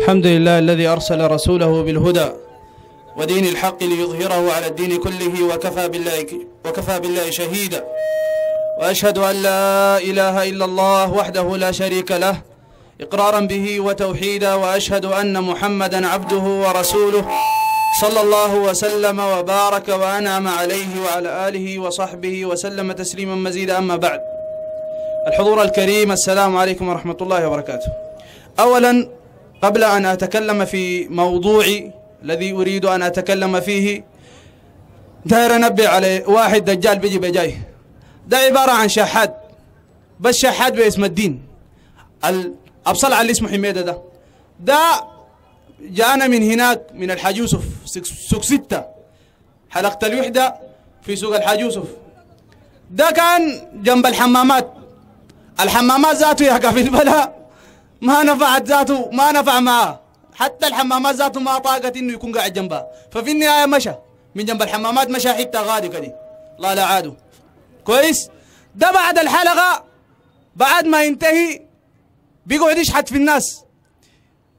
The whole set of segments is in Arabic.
الحمد لله الذي أرسل رسوله بالهدى ودين الحق ليظهره على الدين كله وكفى بالله, وكفى بالله شهيدا وأشهد أن لا إله إلا الله وحده لا شريك له إقرارا به وتوحيدا وأشهد أن محمدا عبده ورسوله صلى الله وسلم وبارك وأنعم عليه وعلى آله وصحبه وسلم تسليما مزيدا أما بعد الحضور الكريم السلام عليكم ورحمة الله وبركاته أولا قبل أن أتكلم في موضوعي الذي أريد أن أتكلم فيه داير أنبه على واحد دجال بيجي بجاي ده عبارة عن شحاد بس شحاد باسم الدين الأبصلع اللي اسمه حميدة ده ده جانا من هناك من الحاج يوسف سوق ستة حلقة الوحدة في سوق الحاج يوسف ده كان جنب الحمامات الحمامات ذاته يا في البلاء ما نفعت ذاته ما نفع معاه حتى الحمامات ذاته ما طاقت انه يكون قاعد جنبها ففي النهايه مشى من جنب الحمامات مشى حته غادي كده لا لا عادوا كويس ده بعد الحلقه بعد ما ينتهي بيقعد يشحت في الناس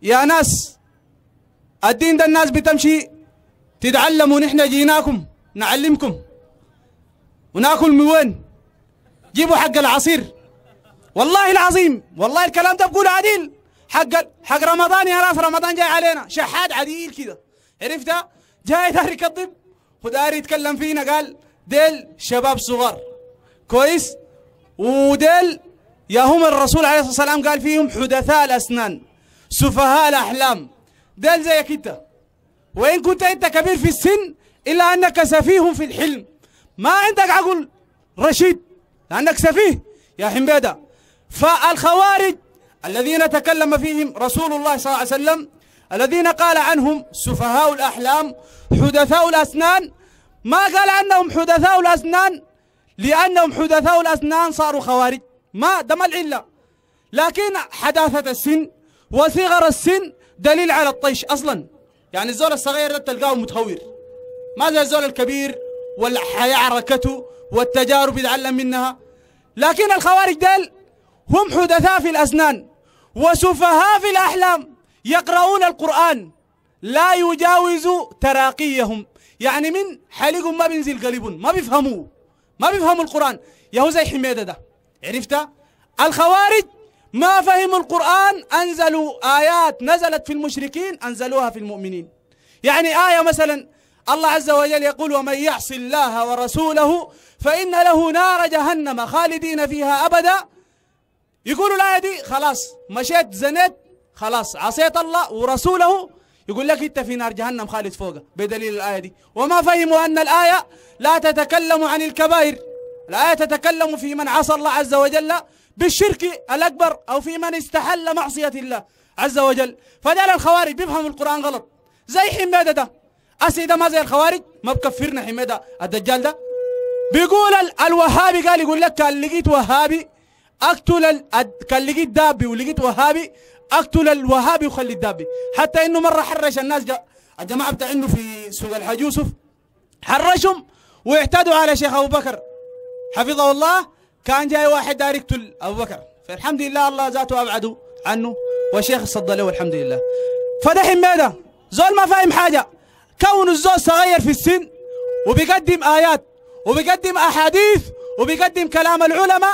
يا ناس الدين ده الناس بتمشي تتعلموا نحن جيناكم نعلمكم وناكل من وين جيبوا حق العصير والله العظيم والله الكلام ده بقوله عديل حق حق رمضان يا راس رمضان جاي علينا شحات عديل كده عرفت جاي داري يكذب وداري يتكلم فينا قال ديل شباب صغار كويس وديل يا هم الرسول عليه الصلاة والسلام قال فيهم حدثاء الأسنان سفهاء الأحلام ديل زيك أنت وإن كنت أنت كبير في السن إلا أنك سفيه في الحلم ما عندك عقل رشيد لأنك سفيه يا حمبيدة فالخوارج الذين تكلم فيهم رسول الله صلى الله عليه وسلم الذين قال عنهم سفهاء الأحلام حدثاء الأسنان ما قال عنهم حدثاء الأسنان لأنهم حدثاء الأسنان صاروا خوارج ما ده ما العلة لكن حداثة السن وصغر السن دليل على الطيش أصلا يعني الزول الصغير ده تلقاه متهور ما زي الزول الكبير والحياة حركته والتجارب يتعلم منها لكن الخوارج ديل هم حدثاء في الأسنان وسفهاء في الأحلام يقرؤون القرآن لا يجاوز تراقيهم يعني من حلقهم ما بينزل قلبهم ما بيفهموا ما بيفهموا القرآن يهو زي حميدة ده عرفت الخوارج ما فهموا القرآن أنزلوا آيات نزلت في المشركين أنزلوها في المؤمنين يعني آية مثلا الله عز وجل يقول ومن يعص الله ورسوله فإن له نار جهنم خالدين فيها أبدا يقولوا الآية دي خلاص مشيت زنيت خلاص عصيت الله ورسوله يقول لك انت في نار جهنم خالد فوقه بدليل الآية دي وما فهموا أن الآية لا تتكلم عن الكبائر الآية تتكلم في من عصى الله عز وجل بالشرك الأكبر أو في من استحل معصية الله عز وجل فدال الخوارج بيفهموا القرآن غلط زي حميدة ده اسئله ده ما زي الخوارج ما بكفرنا حميدة الدجال ده بيقول الوهابي قال يقول لك لقيت وهابي اقتل كان لقيت دابي ولقيت وهابي اقتل الوهابي وخلي الدابي حتى انه مره حرش الناس جا الجماعه بتاع انه في سوق الحاج يوسف حرشهم واعتدوا على شيخ ابو بكر حفظه الله كان جاي واحد داير يقتل ابو بكر فالحمد لله الله ذاته ابعده عنه والشيخ صد له الحمد لله فدحين ميدا زول ما فاهم حاجه كون الزول صغير في السن وبيقدم ايات وبيقدم احاديث وبيقدم كلام العلماء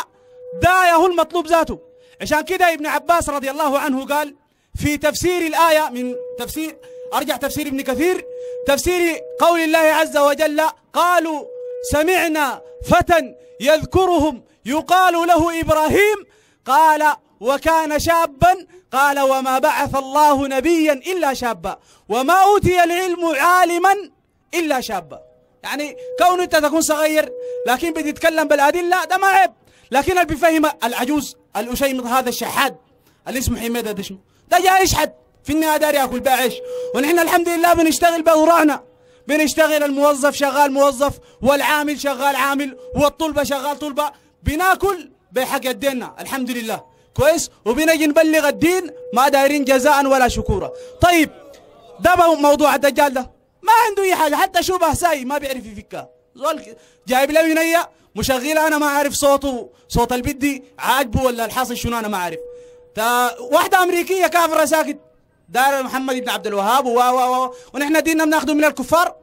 ده هو المطلوب ذاته عشان كده ابن عباس رضي الله عنه قال في تفسير الآية من تفسير أرجع تفسير ابن كثير تفسير قول الله عز وجل قالوا سمعنا فتى يذكرهم يقال له إبراهيم قال وكان شابا قال وما بعث الله نبيا إلا شابا وما أوتي العلم عالما إلا شابا يعني كون أنت تكون صغير لكن بتتكلم بالأدلة ده ما عيب لكن اللي بيفهم العجوز الأشيمط هذا الشحاد اللي اسمه حميد هذا شنو ده جاي يشحد في النهايه داري ياكل بها عيش ونحن الحمد لله بنشتغل بأوراقنا بنشتغل الموظف شغال موظف والعامل شغال عامل والطلبه شغال طلبه بناكل بحق ديننا الحمد لله كويس وبنجي نبلغ الدين ما دايرين جزاء ولا شكورا طيب ده موضوع الدجال ده ما عنده اي حاجه حتى شبه ساي ما بيعرف يفكها زول جايب له ينيه مشغل انا ما عارف صوته صوت البدي عاجبه ولا الحاصل شنو انا ما عارف واحدة امريكية كافرة ساكت دار محمد بن عبد الوهاب و و و ونحن ديننا بناخده من الكفار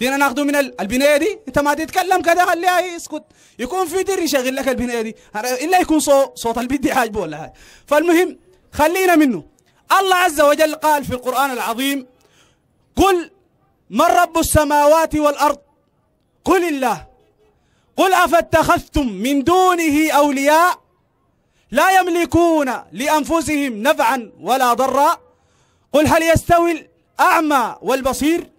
دينا ناخده من البنيه دي انت ما تتكلم كده خليها يسكت يكون في دير يشغل لك البنيه دي الا يكون صوت صوت البدي عاجبه ولا هاي فالمهم خلينا منه الله عز وجل قال في القران العظيم قل من رب السماوات والارض قل الله قل أفاتخذتم من دونه أولياء لا يملكون لأنفسهم نفعا ولا ضرا قل هل يستوي الأعمى والبصير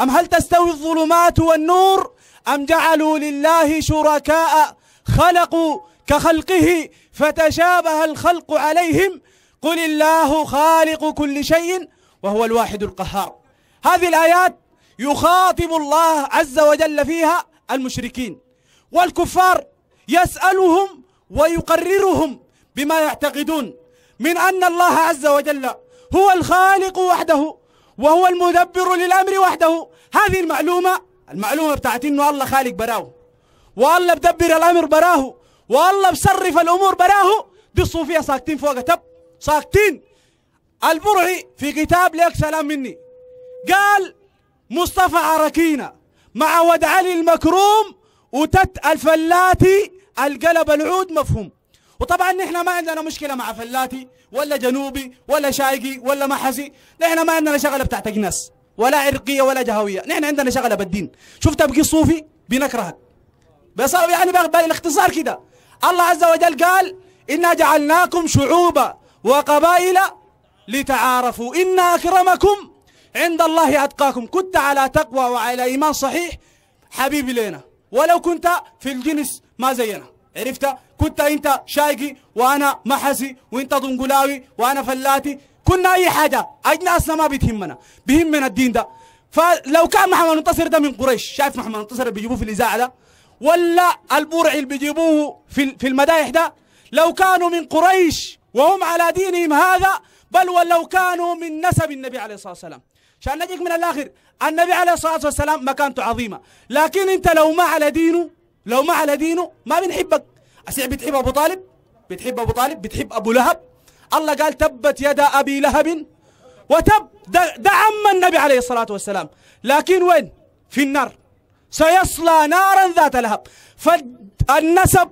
أم هل تستوي الظلمات والنور أم جعلوا لله شركاء خلقوا كخلقه فتشابه الخلق عليهم قل الله خالق كل شيء وهو الواحد القهار هذه الآيات يخاطب الله عز وجل فيها المشركين والكفار يسألهم ويقررهم بما يعتقدون من أن الله عز وجل هو الخالق وحده وهو المدبر للأمر وحده هذه المعلومة المعلومة بتاعت إنه الله خالق براه والله بدبر الأمر براه والله بصرف الأمور براه دي الصوفية ساكتين فوق تب ساكتين البرعي في كتاب ليك سلام مني قال مصطفى عركينا مع ود علي المكروم وتت الفلاتي القلب العود مفهوم وطبعا نحن ما عندنا مشكله مع فلاتي ولا جنوبي ولا شايقي ولا محسي نحن ما عندنا شغله بتاعت اجناس ولا عرقيه ولا جهويه نحن عندنا شغله بالدين شفت بقي صوفي بنكرهك بس يعني بالاختصار كده الله عز وجل قال انا جعلناكم شعوبا وقبائل لتعارفوا ان اكرمكم عند الله اتقاكم كنت على تقوى وعلى ايمان صحيح حبيبي لينا ولو كنت في الجنس ما زينا عرفت كنت انت شايقي وانا محسي وانت دنقلاوي وانا فلاتي كنا اي حاجه اجناسنا ما بتهمنا بيهمنا الدين ده فلو كان محمد منتصر ده من قريش شايف محمد منتصر اللي بيجيبوه في الاذاعه ده ولا البرعي اللي بيجيبوه في في المدايح ده لو كانوا من قريش وهم على دينهم هذا بل ولو كانوا من نسب النبي عليه الصلاه والسلام عشان نجيك من الاخر النبي عليه الصلاه والسلام مكانته عظيمه لكن انت لو ما على دينه لو ما على دينه ما بنحبك اسيع بتحب ابو طالب بتحب ابو طالب بتحب ابو لهب الله قال تبت يدا ابي لهب وتب ده, عم النبي عليه الصلاه والسلام لكن وين في النار سيصلى نارا ذات لهب فالنسب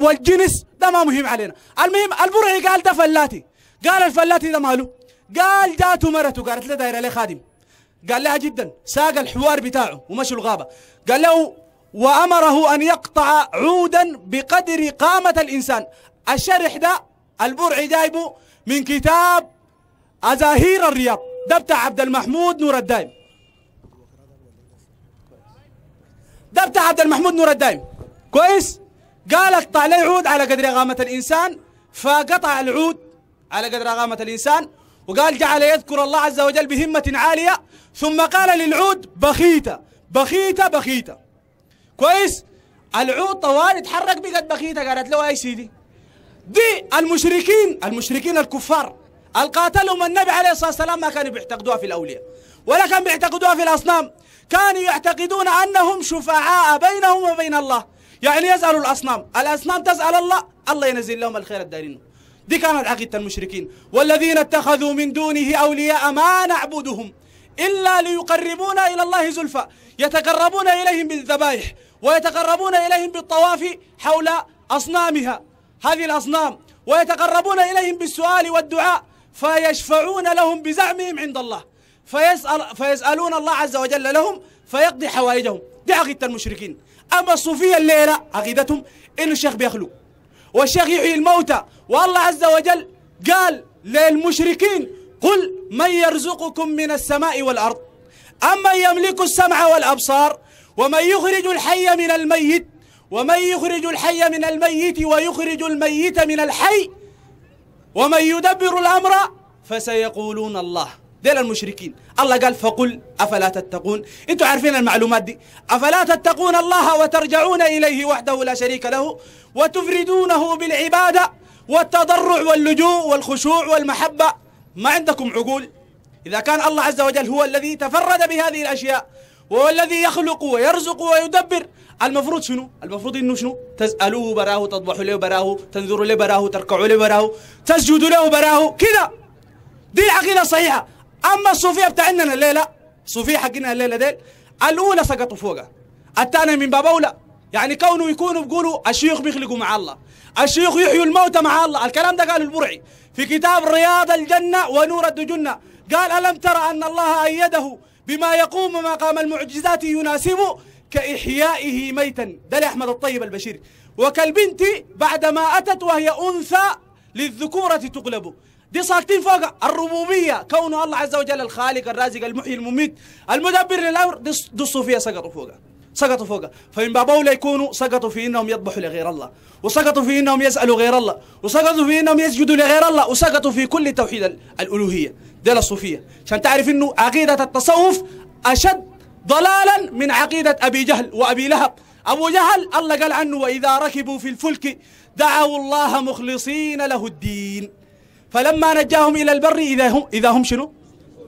والجنس ده ما مهم علينا المهم البرعي قال ده فلاتي قال الفلاتي ده ماله قال جاته مرته قالت له داير عليه خادم قال لها جدا ساق الحوار بتاعه ومشوا الغابة قال له وأمره أن يقطع عودا بقدر قامة الإنسان الشرح ده البرع جايبه من كتاب أزاهير الرياض ده بتاع عبد المحمود نور الدايم ده بتاع عبد المحمود نور الدايم كويس قال اقطع لي عود على قدر قامة الإنسان فقطع العود على قدر قامة الإنسان وقال جعل يذكر الله عز وجل بهمة عالية ثم قال للعود بخيتة بخيتة بخيتة كويس العود طوال اتحرك بقت بخيتة قالت له اي سيدي دي المشركين المشركين الكفار القاتلهم النبي عليه الصلاة والسلام ما كانوا بيعتقدوها في الأولياء ولا كانوا بيعتقدوها في الأصنام كانوا يعتقدون أنهم شفعاء بينهم وبين الله يعني يسألوا الأصنام الأصنام تسأل الله الله ينزل لهم الخير الدارين دي كانت عقيدة المشركين والذين اتخذوا من دونه أولياء ما نعبدهم إلا ليقربونا إلى الله زلفى يتقربون إليهم بالذبائح ويتقربون إليهم بالطواف حول أصنامها هذه الأصنام ويتقربون إليهم بالسؤال والدعاء فيشفعون لهم بزعمهم عند الله فيسأل فيسألون الله عز وجل لهم فيقضي حوائجهم دي عقيدة المشركين أما الصوفية الليلة عقيدتهم إنه الشيخ بيخلق والشيخ يحيي الموتى والله عز وجل قال للمشركين قل من يرزقكم من السماء والأرض أمن يملك السمع والأبصار ومن يخرج الحي من الميت ومن يخرج الحي من الميت ويخرج الميت من الحي ومن يدبر الأمر فسيقولون الله ديل المشركين الله قال فقل أفلا تتقون أنتوا عارفين المعلومات دي أفلا تتقون الله وترجعون إليه وحده لا شريك له وتفردونه بالعبادة والتضرع واللجوء والخشوع والمحبة ما عندكم عقول إذا كان الله عز وجل هو الذي تفرد بهذه الأشياء وهو الذي يخلق ويرزق ويدبر المفروض شنو المفروض انه شنو تسالوه براه تضبحوا له براه تنذروا له براه تركعوا له براه تسجدوا له براه كذا دي العقيده الصحيحه اما الصوفيه بتاعنا الليله الصوفيه حقنا الليله ديل الاولى سقطوا فوقها الثانيه من باب اولى يعني كونه يكونوا بيقولوا الشيوخ بيخلقوا مع الله الشيوخ يحيوا الموتى مع الله الكلام ده قاله البرعي في كتاب رياض الجنة ونور الدجنة قال ألم ترى أن الله أيده بما يقوم مقام المعجزات يناسبه كإحيائه ميتا ده لأحمد الطيب البشير وكالبنت بعدما أتت وهي أنثى للذكورة تقلب دي ساكتين فوق الربوبية كونه الله عز وجل الخالق الرازق المحيي المميت المدبر للأمر دي الصوفية سقطوا فوقها سقطوا فوقها فإن بابوا ليكونوا سقطوا في إنهم يذبحوا لغير الله وسقطوا في إنهم يسألوا غير الله وسقطوا في إنهم يسجدوا لغير الله وسقطوا في كل توحيد الألوهية دي الصوفية عشان تعرف إنه عقيدة التصوف أشد ضلالا من عقيدة أبي جهل وأبي لهب أبو جهل الله قال عنه وإذا ركبوا في الفلك دعوا الله مخلصين له الدين فلما نجاهم إلى البر إذا هم, إذا هم شنو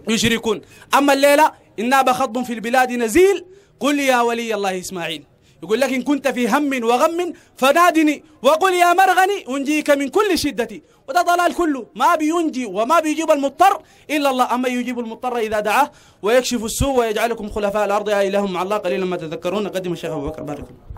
يشركون أما الليلة إنا بخض في البلاد نزيل قل يا ولي الله إسماعيل يقول لك إن كنت في هم وغم فنادني وقل يا مرغني أنجيك من كل شدتي وده ضلال كله ما بينجي وما بيجيب المضطر إلا الله أما يجيب المضطر إذا دعاه ويكشف السوء ويجعلكم خلفاء الأرض يا إلههم مع الله قليلا ما تذكرون قدم الشيخ أبو بكر بارك الله